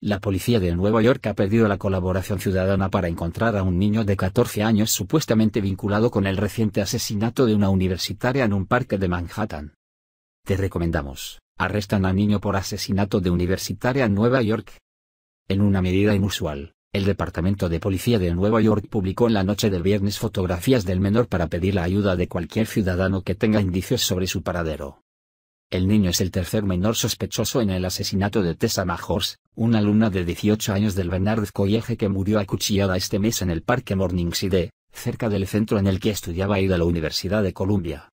La policía de Nueva York ha pedido la colaboración ciudadana para encontrar a un niño de 14 años supuestamente vinculado con el reciente asesinato de una universitaria en un parque de Manhattan. Te recomendamos, arrestan a niño por asesinato de universitaria en Nueva York. En una medida inusual, el Departamento de Policía de Nueva York publicó en la noche del viernes fotografías del menor para pedir la ayuda de cualquier ciudadano que tenga indicios sobre su paradero. El niño es el tercer menor sospechoso en el asesinato de Tessa Majors, una alumna de 18 años del Bernard College que murió acuchillada este mes en el Parque Morningside, cerca del centro en el que estudiaba y de la Universidad de Columbia.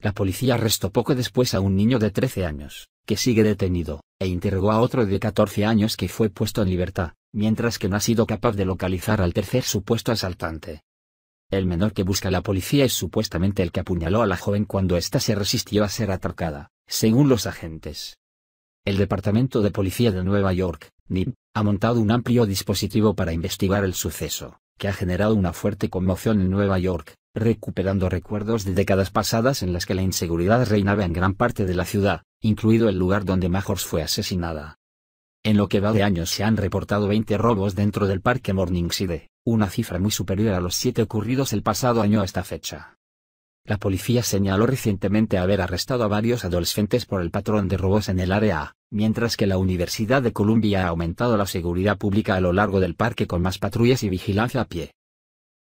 La policía arrestó poco después a un niño de 13 años, que sigue detenido, e interrogó a otro de 14 años que fue puesto en libertad, mientras que no ha sido capaz de localizar al tercer supuesto asaltante. El menor que busca la policía es supuestamente el que apuñaló a la joven cuando ésta se resistió a ser atracada. Según los agentes, el Departamento de Policía de Nueva York, NIP, ha montado un amplio dispositivo para investigar el suceso, que ha generado una fuerte conmoción en Nueva York, recuperando recuerdos de décadas pasadas en las que la inseguridad reinaba en gran parte de la ciudad, incluido el lugar donde Majors fue asesinada. En lo que va de años se han reportado 20 robos dentro del parque Morningside, una cifra muy superior a los 7 ocurridos el pasado año a esta fecha. La policía señaló recientemente haber arrestado a varios adolescentes por el patrón de robos en el área, mientras que la Universidad de Columbia ha aumentado la seguridad pública a lo largo del parque con más patrullas y vigilancia a pie.